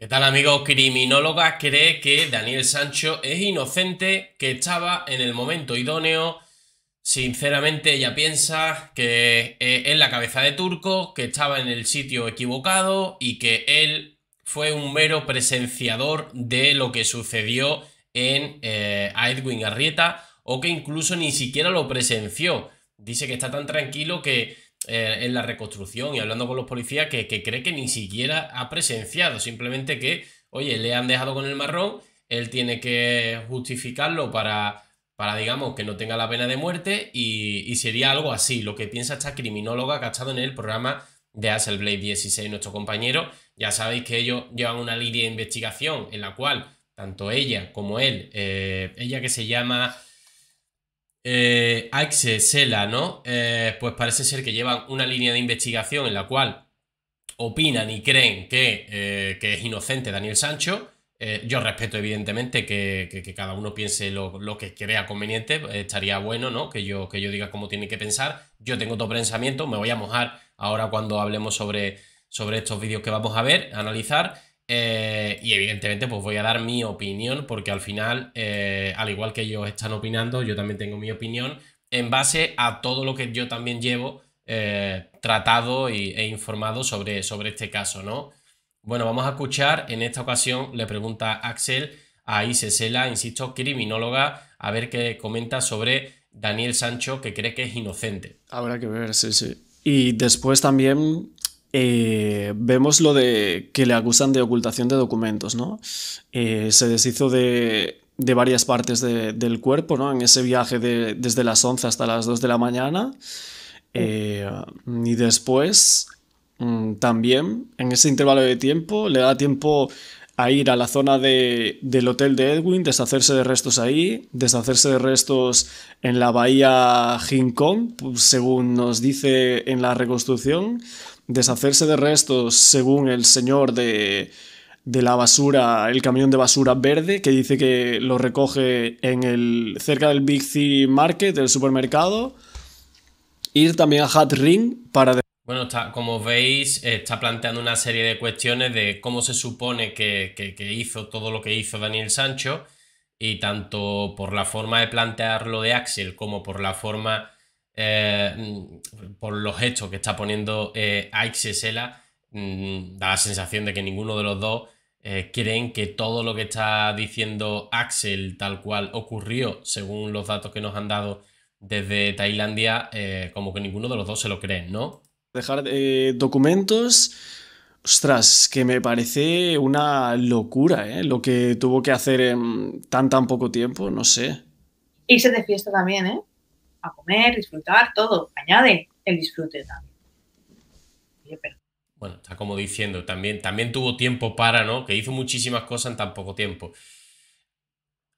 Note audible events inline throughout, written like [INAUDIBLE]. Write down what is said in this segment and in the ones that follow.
¿Qué tal amigos? Criminóloga cree que Daniel Sancho es inocente, que estaba en el momento idóneo. Sinceramente ella piensa que es la cabeza de turco, que estaba en el sitio equivocado y que él fue un mero presenciador de lo que sucedió en eh, Edwin Garrieta o que incluso ni siquiera lo presenció. Dice que está tan tranquilo que eh, en la reconstrucción y hablando con los policías que, cree que ni siquiera ha presenciado, simplemente que, oye, le han dejado con el marrón, él tiene que justificarlo para, para digamos, que no tenga la pena de muerte y, sería algo así, lo que piensa esta criminóloga que ha estado en el programa de blade 16, nuestro compañero. Ya sabéis que ellos llevan una línea de investigación en la cual tanto ella como él, eh, ella que se llama eh, Sela, ¿no? Eh, pues parece ser que llevan una línea de investigación en la cual opinan y creen que, eh, que es inocente Daniel Sancho. Eh, yo respeto, evidentemente, que, cada uno piense lo, que crea conveniente. Estaría bueno, ¿no? Que yo, que yo diga cómo tiene que pensar. Yo tengo otro pensamiento, me voy a mojar ahora cuando hablemos sobre, sobre estos vídeos que vamos a ver, analizar. Eh, y evidentemente pues voy a dar mi opinión porque al final, eh, al igual que ellos están opinando, yo también tengo mi opinión en base a todo lo que yo también llevo eh, tratado y, e informado sobre, sobre este caso, ¿no? Bueno, vamos a escuchar, en esta ocasión le pregunta Axel a Isesela, insisto, criminóloga, a ver qué comenta sobre Daniel Sancho que cree que es inocente. Habrá que ver, sí, sí. Y después también eh, vemos lo de que le acusan de ocultación de documentos, ¿no? Eh, se deshizo de, de varias partes del cuerpo, ¿no? En ese viaje desde las 11 hasta las 2 de la mañana. Eh, y después, mm, también, en ese intervalo de tiempo, le da tiempo a ir a la zona del hotel de Edwin, deshacerse de restos ahí, deshacerse de restos en la bahía Kong, pues, según nos dice en la reconstrucción, deshacerse de restos según el señor de, de la basura, el camión de basura verde, que dice que lo recoge en el, cerca del Big C Market, del supermercado, ir también a Hat Ring para... Bueno, como veis, está planteando una serie de cuestiones de cómo se supone que, hizo todo lo que hizo Daniel Sancho y tanto por la forma de plantearlo de Axel como por la forma, eh, por los hechos que está poniendo eh, Sela, mm, da la sensación de que ninguno de los dos eh, creen que todo lo que está diciendo Axel tal cual ocurrió, según los datos que nos han dado desde Tailandia, eh, como que ninguno de los dos se lo creen, ¿no? Dejar eh, documentos. Ostras, que me parece una locura, ¿eh? Lo que tuvo que hacer en tan, tan poco tiempo, no sé. Irse de fiesta también, ¿eh? A comer, disfrutar, todo. Añade el disfrute también. Bueno, está como diciendo, también, también tuvo tiempo para, ¿no? Que hizo muchísimas cosas en tan poco tiempo.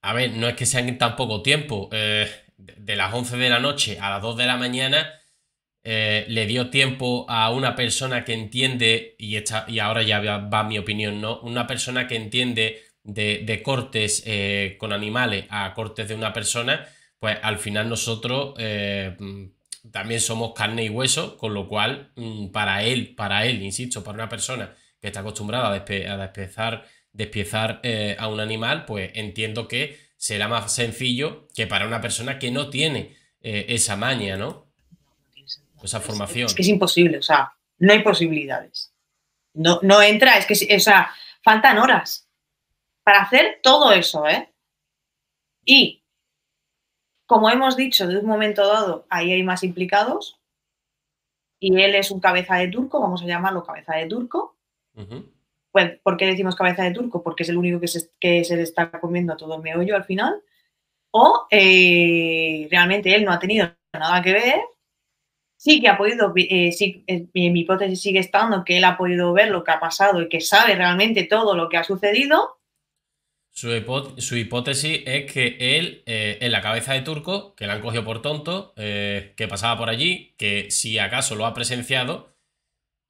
A ver, no es que sean en tan poco tiempo. Eh, de las 11 de la noche a las 2 de la mañana eh, le dio tiempo a una persona que entiende, y, ahora ya va, mi opinión, ¿no? Una persona que entiende de, cortes eh, con animales a cortes de una persona, pues al final nosotros eh, mm, también somos carne y hueso, con lo cual mm, para él, para él, insisto, para una persona que está acostumbrada a, despiezar a un animal, pues entiendo que será más sencillo que para una persona que no tiene esa maña, ¿no? esa formación. Es, que es imposible, o sea, no hay posibilidades. No, no entra, es que, o sea, faltan horas para hacer todo eso, ¿eh? Y, como hemos dicho, de un momento dado, ahí hay más implicados, y él es un cabeza de turco, vamos a llamarlo cabeza de turco. pues, ¿Por qué decimos cabeza de turco? Porque es el único que se, que se le está comiendo a todo el meollo al final. O eh, realmente él no ha tenido nada que ver sí que ha podido, eh, eh, mi hipótesis sigue estando que él ha podido ver lo que ha pasado y que sabe realmente todo lo que ha sucedido. Su, hipótesis es que él, eh, en la cabeza de Turco, que la han cogido por tonto, que pasaba por allí, que si acaso lo ha presenciado,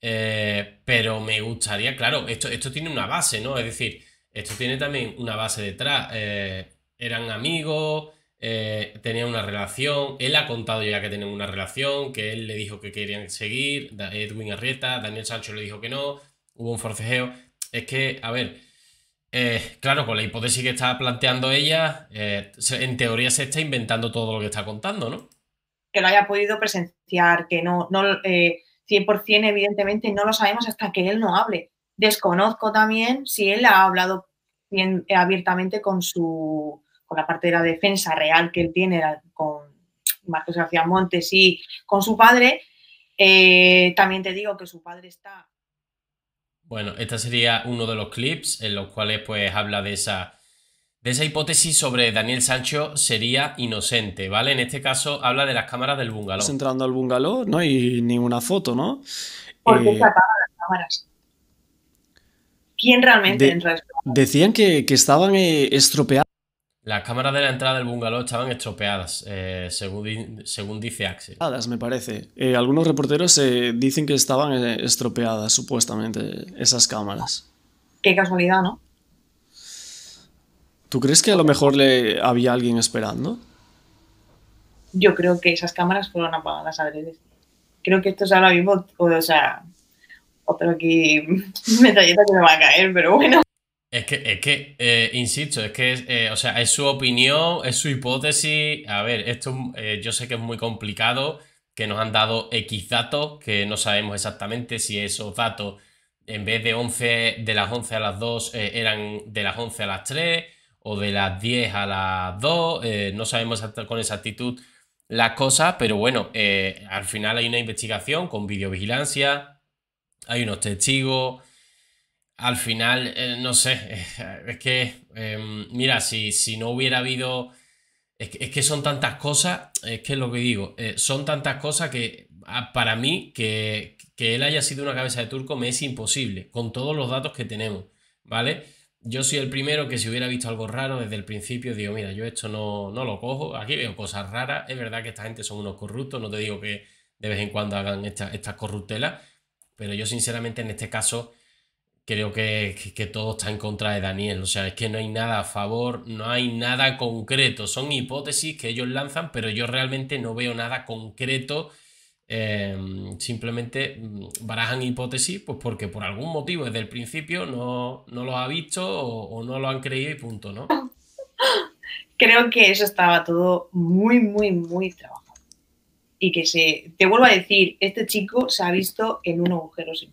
pero me gustaría, claro, esto, esto tiene una base, ¿no? Es decir, esto tiene también una base detrás. eran amigos, eh, tenía una relación, él ha contado ya que tienen una relación, que él le dijo que querían seguir, Edwin Arrieta, Daniel Sancho le dijo que no, hubo un forcejeo. Es que, a ver, eh, claro, con la hipótesis que está planteando ella, eh, en teoría se está inventando todo lo que está contando, ¿no? Que lo haya podido presenciar, que no, 100% evidentemente no lo sabemos hasta que él no hable. Desconozco también si él ha hablado abiertamente con su con la parte de la defensa real que él tiene con Marcos García Montes y con su padre. Eh, también te digo que su padre está... Bueno, este sería uno de los clips en los cuales pues habla de esa, de esa hipótesis sobre Daniel Sancho sería inocente, ¿vale? En este caso habla de las cámaras del bungalow. Entrando al bungalow, ¿no? hay ninguna foto, ¿no? ¿Por qué se las cámaras. ¿Quién realmente entra? Decían que, estaban eh, estropeados. Las cámaras de la entrada del bungalow estaban estropeadas, eh, según, según, dice Axel. Estropeadas, me parece. Eh, algunos reporteros eh, dicen que estaban estropeadas, supuestamente, esas cámaras. Qué casualidad, ¿no? ¿Tú crees que a lo mejor le había alguien esperando? Yo creo que esas cámaras fueron apagadas a Creo que esto es ahora mismo, o sea, otro aquí metalleta que [LAUGHS] me va a caer, pero bueno. Es que, es que eh, insisto, es que, eh, o sea, es su opinión, es su hipótesis. A ver, esto eh, yo sé que es muy complicado, que nos han dado X datos, que no sabemos exactamente si esos datos, en vez de 11, de las 11 a las 2, eran de las 11 a las 3 o de las 10 a las 2. no sabemos con exactitud las cosas, pero bueno, al final hay una investigación con videovigilancia, hay unos testigos al final, eh, no sé, [LAUGHS] es que, em, mira, si, si, no hubiera habido, es que, son tantas cosas, es que es lo que digo, eh, son tantas cosas que para mí que, él haya sido una cabeza de turco me es imposible, con todos los datos que tenemos, ¿vale? Yo soy el primero que si hubiera visto algo raro desde el principio, digo, mira, yo esto no, lo cojo, aquí veo cosas raras, es verdad que esta gente son unos corruptos, no te digo que de vez en cuando hagan estas corruptelas, pero yo sinceramente en este caso creo que, todo está en contra de Daniel. O sea, es que no hay nada a favor, no hay nada concreto. Son hipótesis que ellos lanzan, pero yo realmente no veo nada concreto. Em, simplemente mm, barajan hipótesis, pues porque por algún motivo desde el principio no, no lo ha visto o, no lo han creído y punto, ¿no? Creo que eso estaba todo muy, muy, muy trabajado. Y que se, te vuelvo a decir, este chico se ha visto en un agujero sin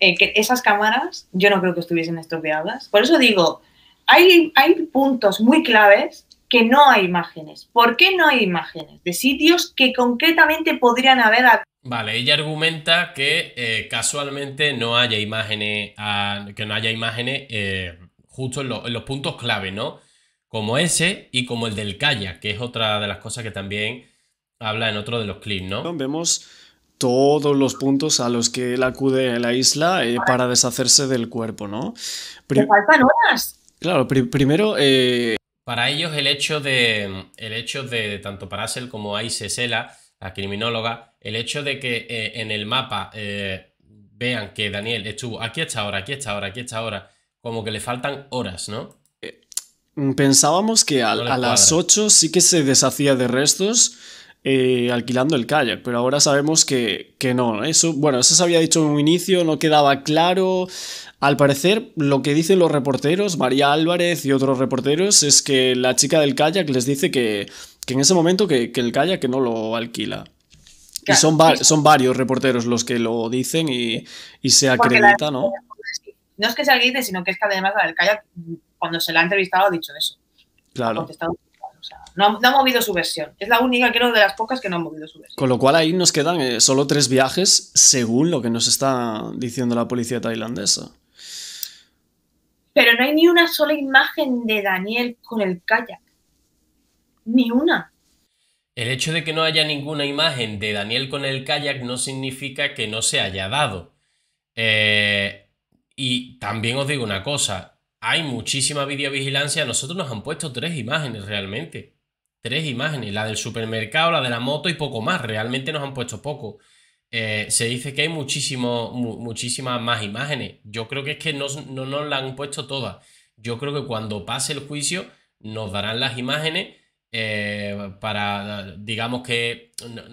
eh, esas cámaras yo no creo que estuviesen estropeadas. Por eso digo, hay, hay puntos muy claves que no hay imágenes. ¿Por qué no hay imágenes? De sitios que concretamente podrían haber... Vale, ella argumenta que eh, casualmente no haya imágenes, que no haya imágenes eh, justo en, los puntos clave, ¿no? Como ese y como el del kayak, que es otra de las cosas que también habla en otro de los clips, ¿no? Vemos todos los puntos a los que él acude en la isla eh, para deshacerse del cuerpo, ¿no? ¡Le faltan horas. Claro, primero. Eh, para ellos, el hecho de. El hecho de tanto para como Aise Sela, la criminóloga, el hecho de que eh, en el mapa vean que Daniel estuvo aquí esta ahora, aquí esta ahora, aquí esta ahora, como que le faltan horas, ¿no? Pensábamos que a, a las 8 sí que se deshacía de restos eh, alquilando el kayak, pero ahora sabemos que, no. Eso, bueno, eso se había dicho en un inicio, no quedaba claro. Al parecer, lo que dicen los reporteros, María Álvarez y otros reporteros, es que la chica del kayak les dice que, en ese momento que, el kayak que no lo alquila. y son, son varios reporteros los que lo dicen y, se acredita, ¿no? No es que se acredite, sino que es que además la del kayak, cuando se la ha entrevistado, ha dicho eso. Claro no ha, movido su versión. Es la única, creo, de las pocas que no ha movido su versión. Con lo cual ahí nos quedan eh, solo tres viajes según lo que nos está diciendo la policía tailandesa. Pero no hay ni una sola imagen de Daniel con el kayak. Ni una. El hecho de que no haya ninguna imagen de Daniel con el kayak no significa que no se haya dado. Eh, y también os digo una cosa, hay muchísima videovigilancia. Nosotros nos han puesto tres imágenes realmente. Tres imágenes, la del supermercado, la de la moto y poco más. Realmente nos han puesto poco. Eh, se dice que hay muchísimo, muchísimas más imágenes. Yo creo que es que no, nos la han puesto todas. Yo creo que cuando pase el juicio nos darán las imágenes eh, para, digamos que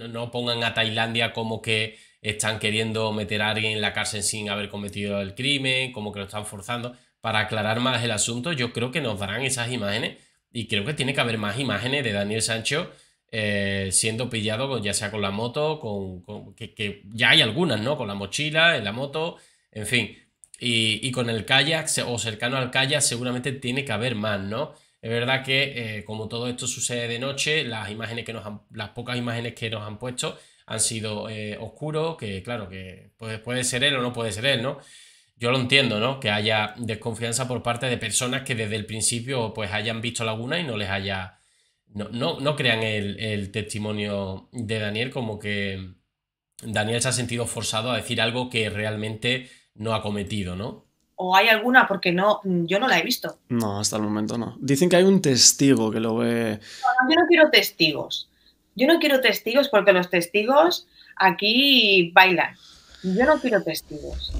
no pongan a Tailandia como que están queriendo meter a alguien en la cárcel sin haber cometido el crimen, como que lo están forzando para aclarar más el asunto, yo creo que nos darán esas imágenes y creo que tiene que haber más imágenes de Daniel Sancho eh, siendo pillado ya sea con la moto, con, que, ya hay algunas, ¿no? Con la mochila, en la moto, en fin. Y, con el kayak o cercano al kayak seguramente tiene que haber más, ¿no? Es verdad que eh, como todo esto sucede de noche, las imágenes que nos las pocas imágenes que nos han puesto han sido eh, oscuros, que claro, que puede ser él o no puede ser él, ¿no? yo lo entiendo, ¿no? Que haya desconfianza por parte de personas que desde el principio pues hayan visto Laguna y no les haya... No, no, crean el, testimonio de Daniel como que Daniel se ha sentido forzado a decir algo que realmente no ha cometido, ¿no? ¿O hay alguna? Porque no, yo no la he visto. No, hasta el momento no. Dicen que hay un testigo que lo ve... yo no quiero testigos. Yo no quiero testigos porque los testigos aquí bailan. Yo no quiero testigos.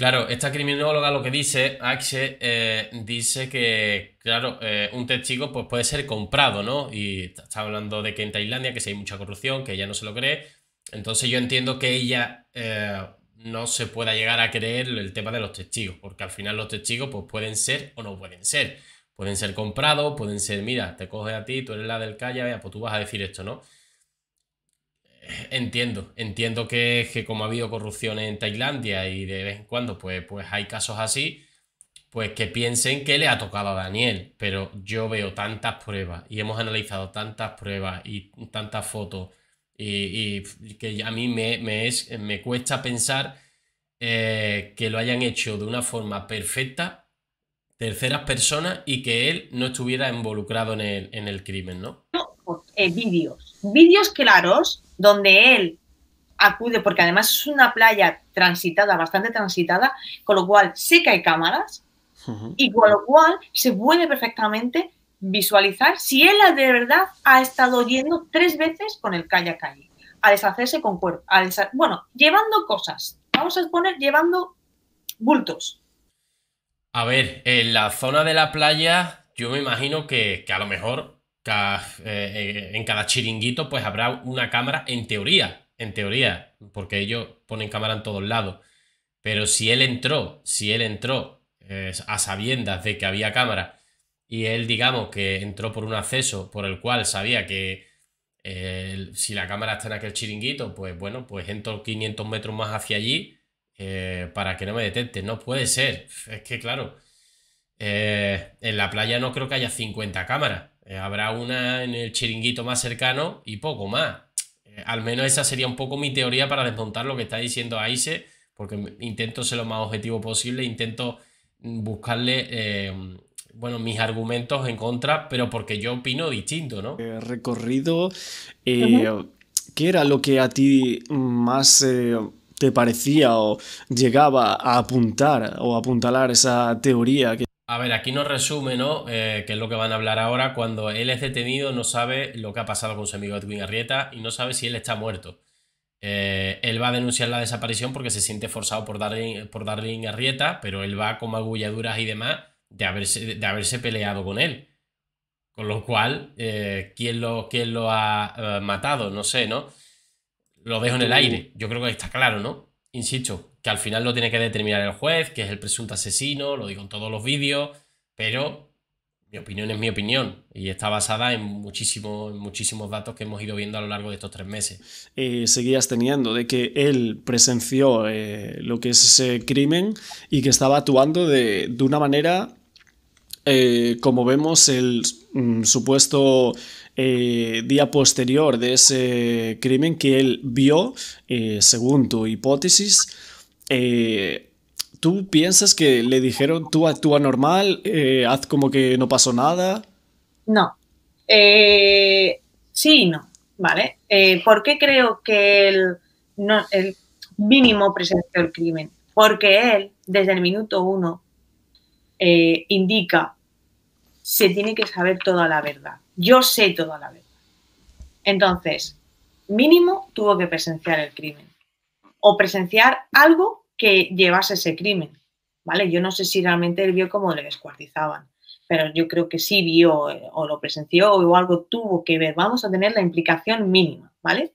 Claro, esta criminóloga lo que dice, Axe, eh, dice que, claro, eh, un testigo pues, puede ser comprado, ¿no? Y está hablando de que en Tailandia, que si hay mucha corrupción, que ella no se lo cree. Entonces yo entiendo que ella eh, no se pueda llegar a creer el tema de los testigos, porque al final los testigos pues, pueden ser o no pueden ser. Pueden ser comprados, pueden ser, mira, te coge a ti, tú eres la del calle, pues tú vas a decir esto, ¿no? Entiendo, entiendo que, como ha habido corrupción en Tailandia y de vez en cuando pues, pues, hay casos así, pues que piensen que le ha tocado a Daniel, pero yo veo tantas pruebas y hemos analizado tantas pruebas y tantas fotos y, que a mí me, cuesta pensar eh, que lo hayan hecho de una forma perfecta terceras personas y que él no estuviera involucrado en el, en el crimen, ¿no? no eh, vídeos, vídeos claros donde él acude, porque además es una playa transitada, bastante transitada, con lo cual sé que hay cámaras y con lo cual se puede perfectamente visualizar si él de verdad ha estado yendo tres veces con el a calle, a deshacerse con cuerpo, bueno, llevando cosas, vamos a exponer llevando bultos. A ver, en la zona de la playa yo me imagino que a lo mejor eh, eh, en cada chiringuito pues habrá una cámara en teoría, en teoría, porque ellos ponen cámara en todos lados. Pero si él entró, si él entró eh, a sabiendas de que había cámara y él digamos que entró por un acceso por el cual sabía que si la cámara está en aquel chiringuito, pues bueno, pues entro 500 metros más hacia allí para que no me detecte. No puede ser. Es que claro, en la playa no creo que haya 50 cámaras. Eh, habrá una en el chiringuito más cercano y poco más. Eh, al menos esa sería un poco mi teoría para desmontar lo que está diciendo Aise, porque intento ser lo más objetivo posible, intento buscarle, eh, bueno, mis argumentos en contra, pero porque yo opino distinto, ¿no? recorrido, ¿qué era lo que a ti más te parecía o llegaba a apuntar o apuntalar esa teoría que a ver, aquí nos resume, ¿no? Eh, qué que es lo que van a hablar ahora. Cuando él es detenido, no sabe lo que ha pasado con su amigo Edwin Arrieta y no sabe si él está muerto. Eh, él va a denunciar la desaparición porque se siente forzado por Darling, por Arrieta, pero él va con magulladuras y demás de haberse, peleado con él. Con lo cual, eh, ¿quién, lo, ¿quién lo ha matado? No sé, ¿no? Lo dejo en el aire. Yo creo que está claro, ¿no? Insisto, que al final lo tiene que determinar el juez, que es el presunto asesino, lo digo en todos los vídeos, pero mi opinión es mi opinión y está basada en, muchísimo, muchísimos datos que hemos ido viendo a lo largo de estos tres meses. seguías teniendo de que él presenció eh, lo que es ese crimen y que estaba actuando de, una manera, eh, como vemos, el mm, supuesto... Eh, día posterior de ese crimen que él vio, según tu hipótesis, eh, ¿tú piensas que le dijeron tú actúa normal, eh, haz como que no pasó nada? No. Eh, sí y no, ¿vale? ¿Por qué creo que él, el mínimo presenció el crimen? Porque él, desde el minuto uno, indica, se tiene que saber toda la verdad. Yo sé toda la verdad. Entonces, mínimo tuvo que presenciar el crimen o presenciar algo que llevase ese crimen, ¿vale? Yo no sé si realmente él vio cómo le descuartizaban, pero yo creo que sí vio eh, o lo presenció o algo tuvo que ver. Vamos a tener la implicación mínima, ¿vale?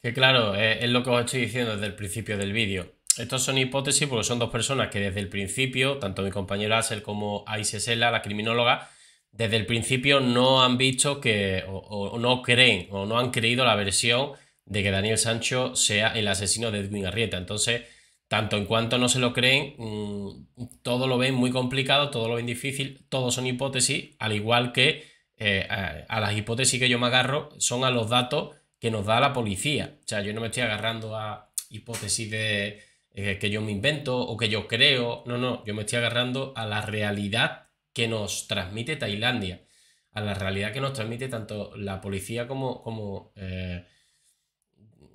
Que claro, eh, es lo que os estoy diciendo desde el principio del vídeo. Estos son hipótesis porque son dos personas que desde el principio, tanto mi compañero Axel como Aisesela, la criminóloga, desde el principio no han visto que, o, no creen, o no han creído la versión de que Daniel Sancho sea el asesino de Edwin Arrieta. Entonces, tanto en cuanto no se lo creen, mm, todo lo ven muy complicado, todo lo ven difícil, todo son hipótesis, al igual que eh, a, las hipótesis que yo me agarro son a los datos que nos da la policía. O sea, yo no me estoy agarrando a hipótesis de eh, que yo me invento o que yo creo, no, no, yo me estoy agarrando a la realidad que nos transmite Tailandia, a la realidad que nos transmite tanto la policía como, eh,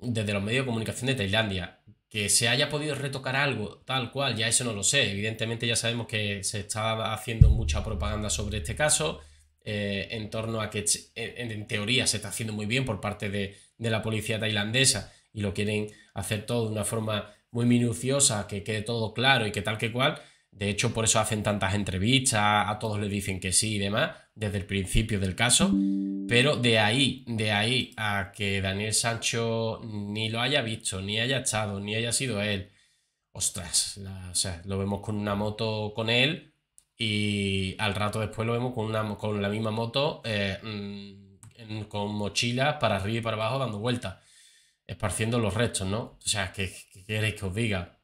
desde los medios de comunicación de Tailandia. Que se haya podido retocar algo tal cual, ya eso no lo sé. Evidentemente ya sabemos que se está haciendo mucha propaganda sobre este caso, eh, en torno a que eh, en, teoría se está haciendo muy bien por parte de, de la policía tailandesa y lo quieren hacer todo de una forma muy minuciosa, que quede todo claro y que tal que cual. De hecho, por eso hacen tantas entrevistas, a todos le dicen que sí y demás, desde el principio del caso. Pero de ahí, de ahí a que Daniel Sancho ni lo haya visto, ni haya echado, ni haya sido él. Ostras, o sea, lo vemos con una moto con él y al rato después lo vemos con, una, con la misma moto, eh, mm, con mochilas para arriba y para abajo dando vueltas, esparciendo los restos, ¿no? O sea, qué queréis que os diga?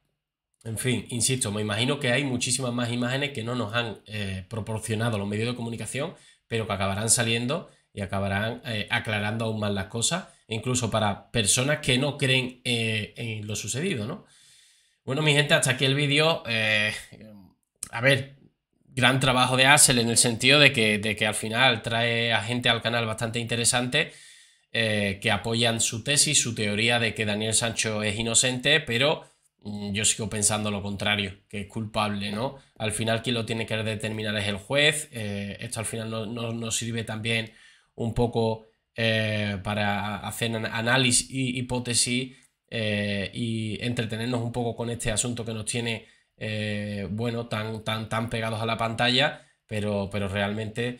En fin, insisto, me imagino que hay muchísimas más imágenes que no nos han eh, proporcionado los medios de comunicación, pero que acabarán saliendo y acabarán eh, aclarando aún más las cosas, e incluso para personas que no creen eh, en lo sucedido, ¿no? Bueno, mi gente, hasta aquí el vídeo. a ver, gran trabajo de Axel en el sentido de que, de que al final trae a gente al canal bastante interesante. que apoyan su tesis, su teoría de que Daniel Sancho es inocente, pero Mm, yo sigo pensando lo contrario, que es culpable, ¿no? Al final quien lo tiene que determinar es el juez, eh, esto al final nos sirve también un poco eh, para hacer análisis y hipótesis eh, y entretenernos un poco con este asunto que nos tiene, bueno, tan, tan, tan pegados a la pantalla, pero, pero realmente...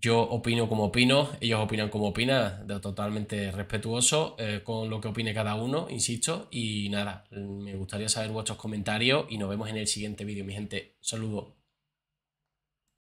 Yo opino como opino, ellos opinan como opinan, de, totalmente respetuoso eh, con lo que opine cada uno, insisto. Y nada, me gustaría saber vuestros comentarios y nos vemos en el siguiente vídeo, mi gente. Saludos.